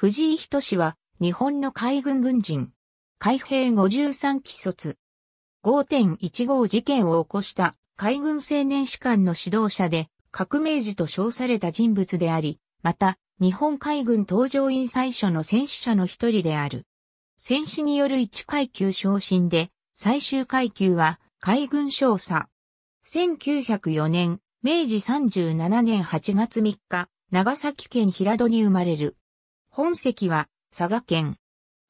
藤井仁は、日本の海軍軍人。海兵53期卒。5.15事件を起こした海軍青年士官の指導者で、革命児と称された人物であり、また、日本海軍搭乗員最初の戦死者の一人である。戦死による1階級昇進で、最終階級は海軍少佐。1904年、明治37年8月3日、長崎県平戸に生まれる。本籍は佐賀県。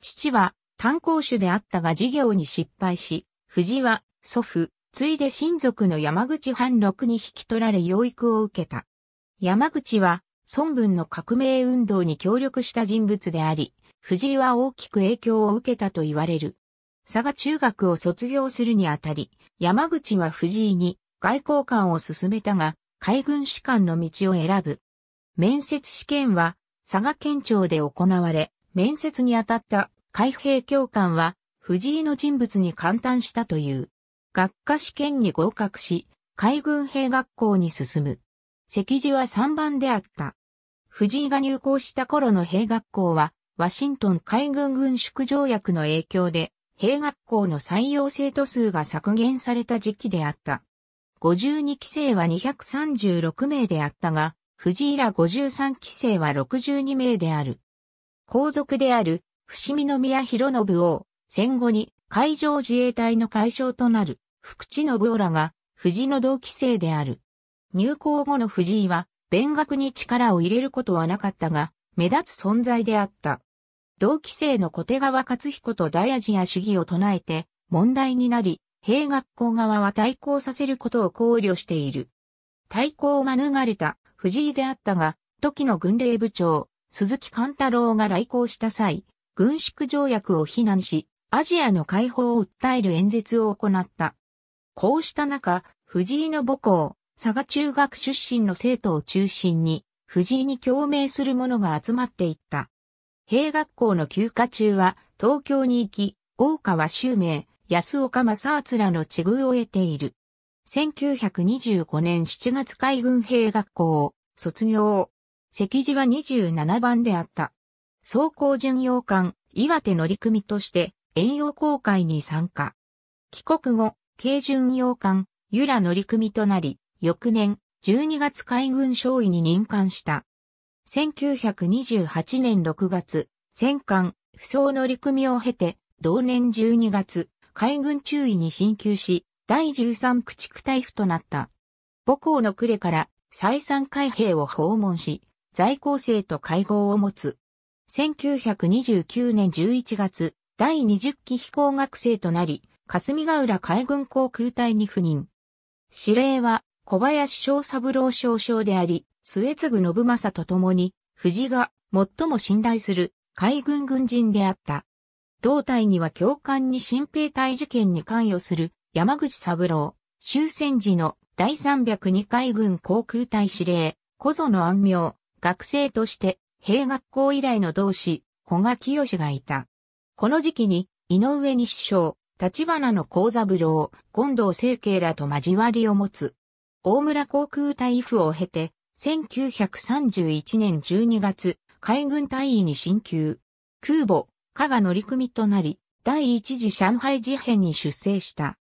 父は炭鉱主であったが事業に失敗し、藤は祖父、ついで親族の山口藩六に引き取られ養育を受けた。山口は孫文の革命運動に協力した人物であり、藤井は大きく影響を受けたと言われる。佐賀中学を卒業するにあたり、山口は藤井に外交官を進めたが、海軍士官の道を選ぶ。面接試験は佐賀県庁で行われ、面接に当たった海兵教官は、藤井の人物に感嘆したという。学科試験に合格し、海軍兵学校に進む。席次は3番であった。藤井が入校した頃の兵学校は、ワシントン海軍軍縮条約の影響で、兵学校の採用生徒数が削減された時期であった。52期生は236名であったが、藤井ら53期生は62名である。皇族である、伏見宮広信王、戦後に海上自衛隊の解消となる、福知信夫らが、藤井の同期生である。入校後の藤井は、勉学に力を入れることはなかったが、目立つ存在であった。同期生の小手川勝彦と大アジア主義を唱えて、問題になり、兵学校側は対抗させることを考慮している。対抗を免れた藤井であったが、時の軍令部長、鈴木貫太郎が来航した際、軍縮条約を非難し、アジアの解放を訴える演説を行った。こうした中、藤井の母校、佐賀中学出身の生徒を中心に、藤井に共鳴する者が集まっていった。兵学校の休暇中は、東京に行き、大川修明、安岡正敦らの地遇を得ている。1925年7月海軍兵学校、卒業。席次は27番であった。走行巡洋艦、岩手乗組として、遠洋航海に参加。帰国後、軽巡洋艦、由良乗組となり、翌年、12月海軍少尉に任官した。1928年6月、戦艦、不装乗組を経て、同年12月、海軍中尉に進級し、第13駆逐隊府となった。母校の呉から再三海兵を訪問し、在校生と会合を持つ。1929年11月、第20期飛行学生となり、霞ヶ浦海軍航空隊に赴任。司令は小林小三郎少将であり、末継信正と共に、藤が最も信頼する海軍軍人であった。同隊には教官に新兵隊事件に関与する山口三郎、終戦時の第302海軍航空隊司令、小園安明、学生として、兵学校以来の同志、小賀清がいた。この時期に、井上西将、立花の幸三郎、近藤清慶らと交わりを持つ。大村航空隊府を経て、1931年12月、海軍隊員に進級。空母、加賀乗組となり、第一次上海事変に出征した。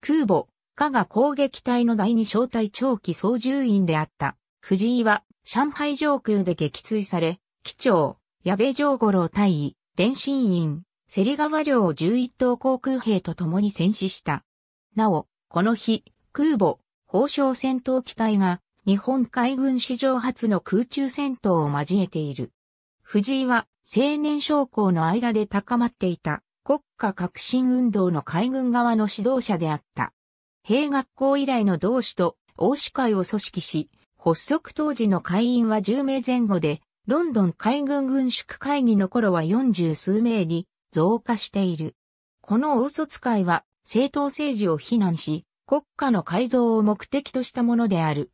空母、加賀攻撃隊の第二小隊長期操縦員であった。藤井は、上海上空で撃墜され、機長、矢部上五郎大尉、電信員、芹川領11等航空兵と共に戦死した。なお、この日、空母、宝生戦闘機隊が、日本海軍史上初の空中戦闘を交えている。藤井は、青年将校の間で高まっていた、国家革新運動の海軍側の指導者であった。兵学校以来の同志と王子会を組織し、発足当時の会員は10名前後で、ロンドン海軍軍縮会議の頃は40数名に増加している。この大卒会は政党政治を非難し、国家の改造を目的としたものである。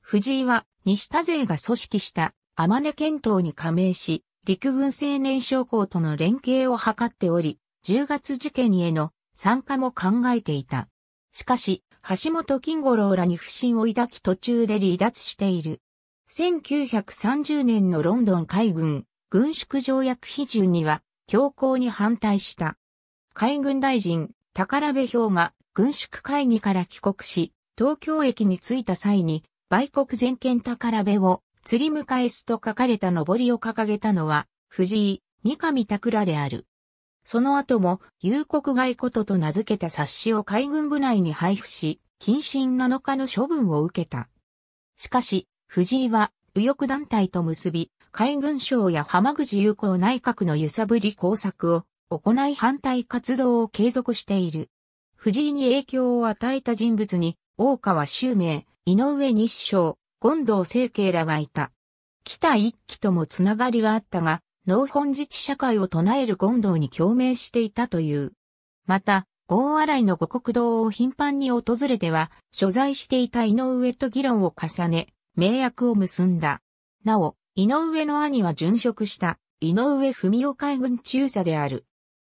藤井は西田勢が組織した天根県党に加盟し、陸軍青年将校との連携を図っており、10月事件への参加も考えていた。しかし、橋本金五郎らに不信を抱き途中で離脱している。1930年のロンドン海軍軍縮条約批准には強硬に反対した。海軍大臣、宝部兵が軍縮会議から帰国し、東京駅に着いた際に、売国全権宝部を釣り迎えすと書かれた上りを掲げたのは、藤井、三上拓らである。その後も、有国外ことと名付けた冊子を海軍部内に配布し、謹慎7日の処分を受けた。しかし、藤井は、右翼団体と結び、海軍省や浜口有効内閣の揺さぶり工作を行い反対活動を継続している。藤井に影響を与えた人物に、大川周明、井上日章、権藤清慶らがいた。北一揆ともつながりはあったが、農本自治社会を唱える権道に共鳴していたという。また、大洗の五国道を頻繁に訪れては、所在していた井上と議論を重ね、名約を結んだ。なお、井上の兄は殉職した、井上文雄海軍中佐である。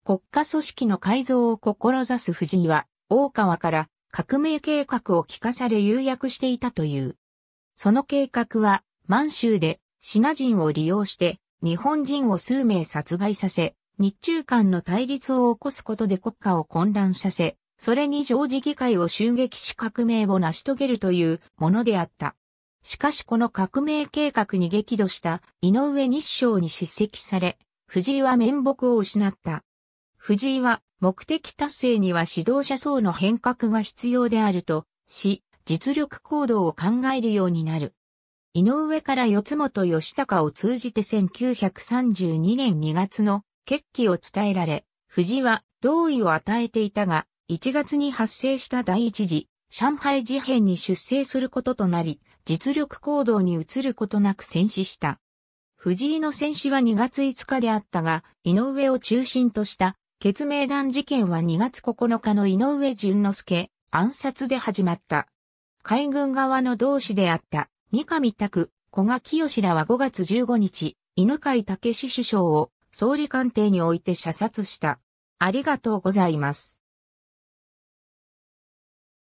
国家組織の改造を志す藤井は、大川から革命計画を聞かされ誘約していたという。その計画は、満州で、支那人を利用して、日本人を数名殺害させ、日中間の対立を起こすことで国家を混乱させ、それに常時議会を襲撃し革命を成し遂げるというものであった。しかしこの革命計画に激怒した井上日照に叱責され、藤井は面目を失った。藤井は目的達成には指導者層の変革が必要であるとし、実力行動を考えるようになる。井上から四本義高を通じて1932年2月の決起を伝えられ、藤は同意を与えていたが、1月に発生した第一次、上海事変に出征することとなり、実力行動に移ることなく戦死した。藤井の戦死は2月5日であったが、井上を中心とした、決命団事件は2月9日の井上淳之介、暗殺で始まった。海軍側の同志であった三上拓、小賀清らは5月15日、犬飼武首相を総理官邸において射殺した。ありがとうございます。